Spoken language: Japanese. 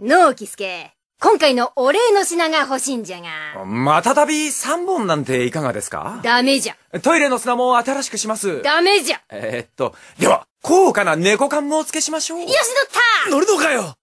のうきすけ、今回のお礼の品が欲しいんじゃが。またたび3本なんていかがですかダメじゃ。トイレの砂も新しくします。ダメじゃ。えー、っと、では、高価な猫缶もお付けしましょう。よし、乗った乗るのかよ